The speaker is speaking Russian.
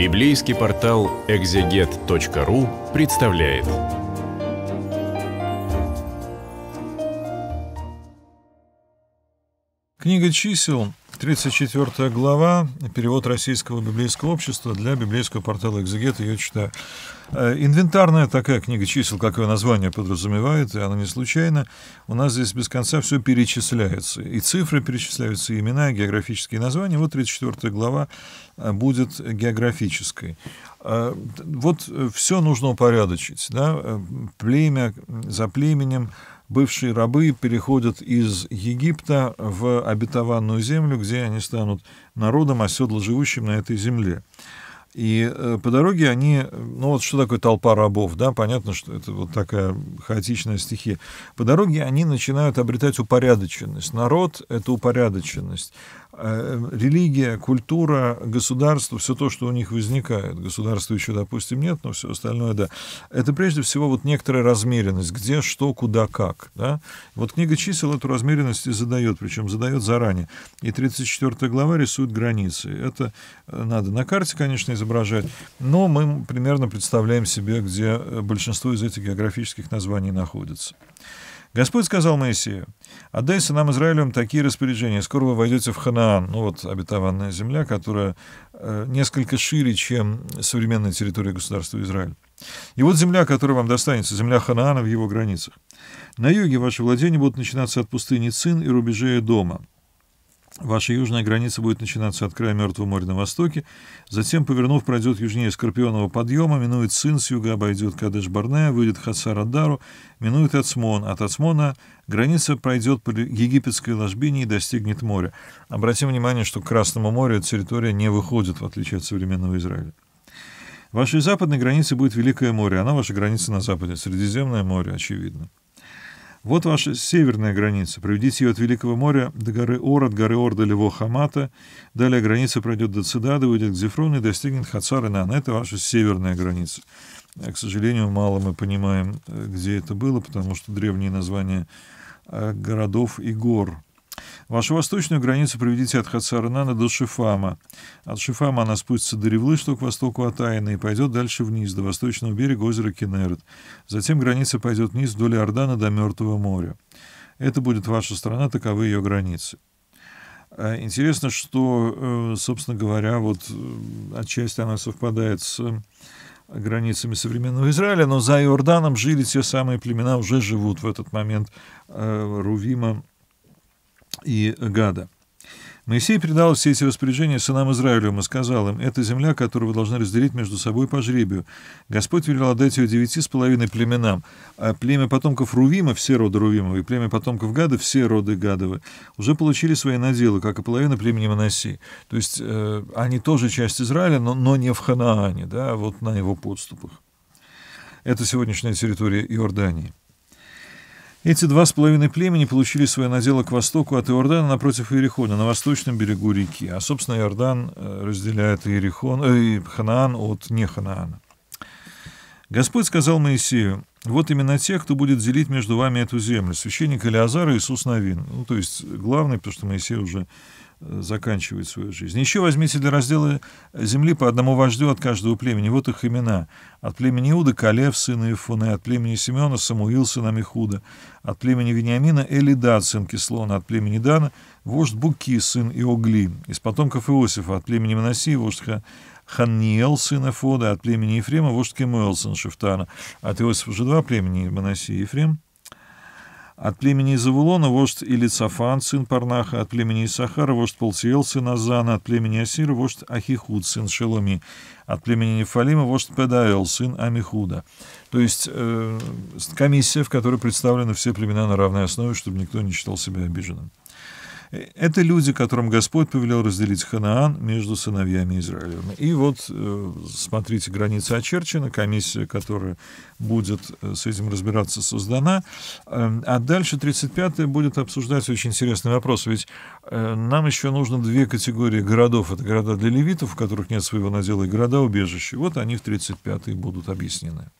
Библейский портал экзегет.ру представляет. Книга чисел 34 глава, перевод Российского библейского общества для библейского портала «Экзегет», я читаю. Э, инвентарная такая книга чисел, как ее название подразумевает, и она не случайна. У нас здесь без конца все перечисляется. И цифры перечисляются, и имена, и географические названия. Вот 34 глава э, будет географической. Э, вот все нужно упорядочить. Да? Племя за племенем, бывшие рабы переходят из Египта в обетованную землю, где они станут народом, оседло живущим на этой земле. И э, по дороге они, ну вот что такое толпа рабов, да, понятно, что это вот такая хаотичная стихия. По дороге они начинают обретать упорядоченность. Народ — это упорядоченность. Э, религия, культура, государство, все то, что у них возникает. Государства еще, допустим, нет, но все остальное, да. Это прежде всего вот некоторая размеренность, где, что, куда, как. Да? Вот книга чисел эту размеренность и задает, причем задает заранее. И 34 глава рисует границы. Это э, надо на карте, конечно, изображают. Но мы примерно представляем себе, где э, большинство из этих географических названий находится. Господь сказал Моисею, «Отдай сынам Израилем такие распоряжения, скоро вы войдете в Ханаан». Ну вот обетованная земля, которая э, несколько шире, чем современная территория государства Израиль. И вот земля, которая вам достанется, земля Ханаана в его границах. На юге ваши владения будут начинаться от пустыни Цин и рубежей дома. Ваша южная граница будет начинаться от края Мертвого моря на востоке, затем, повернув, пройдет южнее Скорпионового подъема, минует Сын, с юга обойдет Кадеш-Барне, выйдет Хасар-Адару, минует Ацмон. От Ацмона граница пройдет по египетской ложбине и достигнет моря. Обратим внимание, что к Красному морю территория не выходит, в отличие от современного Израиля. Вашей западной границей будет Великое море, она ваша граница на западе, Средиземное море, очевидно. Вот ваша северная граница. Проведите ее от Великого моря до горы Ор, от горы Ор до Лево-Хамата. Далее граница пройдет до Цидады, выйдет к Зефрону и достигнет Хацар и Нан. Это ваша северная граница. А, к сожалению, мало мы понимаем, э, где это было, потому что древние названия э, городов и гор Вашу восточную границу приведите от Хацарнана до Шифама. От Шифама она спустится до Ревлы, что к востоку от Айны, и пойдет дальше вниз, до восточного берега озера Кенерет. Затем граница пойдет вниз вдоль Ордана до Мертвого моря. Это будет ваша страна, таковы ее границы. А, интересно, что, э, собственно говоря, вот э, отчасти она совпадает с э, границами современного Израиля, но за Иорданом жили те самые племена, уже живут в этот момент Рувима, и Гада. Моисей передал все эти распоряжения сынам Израилевым и сказал им, «Это земля, которую вы должны разделить между собой по жребию. Господь велел отдать ее девяти с половиной племенам, а племя потомков Рувима — все роды Рувимовы, и племя потомков Гада — все роды Гадовы, уже получили свои наделы, как и половина племени Моносей. То есть э, они тоже часть Израиля, но, но не в Ханаане, да, а вот на его подступах. Это сегодняшняя территория Иордании. Эти два с половиной племени получили свое надело к востоку от Иордана напротив Иерихона, на восточном берегу реки. А, собственно, Иордан э, разделяет Иерихон, э, Ханаан от Неханаана. Господь сказал Моисею, «Вот именно те, кто будет делить между вами эту землю, священник Элиазар и Иисус Навин. Ну, то есть главный, потому что Моисей уже заканчивает свою жизнь. Еще возьмите для раздела земли по одному вождю от каждого племени. Вот их имена. От племени Иуда — Калев, сын Ифуны, от племени Симеона — Самуил, сын Амихуда, от племени Вениамина — Элидад, сын Кислона, от племени Дана — вождь Буки, сын Иогли, из потомков Иосифа, от племени Манасии — вождь Ханниел, сын Эфода, от племени Ефрема — вождь Кемуэл, сын Шифтана, от Иосифа же два племени Манасии — Ефрем — от племени Завулона вождь Илицафан, сын Парнаха, от племени Исахара вождь Полтиел, сын Азана, от племени Асира вождь Ахихуд, сын Шеломи, от племени Нефалима вождь Педаэл, сын Амихуда. То есть э, комиссия, в которой представлены все племена на равной основе, чтобы никто не считал себя обиженным. Э, это люди, которым Господь повелел разделить Ханаан между сыновьями Израилевыми. И вот, э, смотрите, граница очерчена, комиссия, которая будет э, с этим разбираться, создана. Эм, а дальше 35-е будет обсуждать очень интересный вопрос. Ведь нам еще нужно две категории городов. Это города для левитов, в которых нет своего надела, и города-убежища. Вот они в 35-е будут объяснены.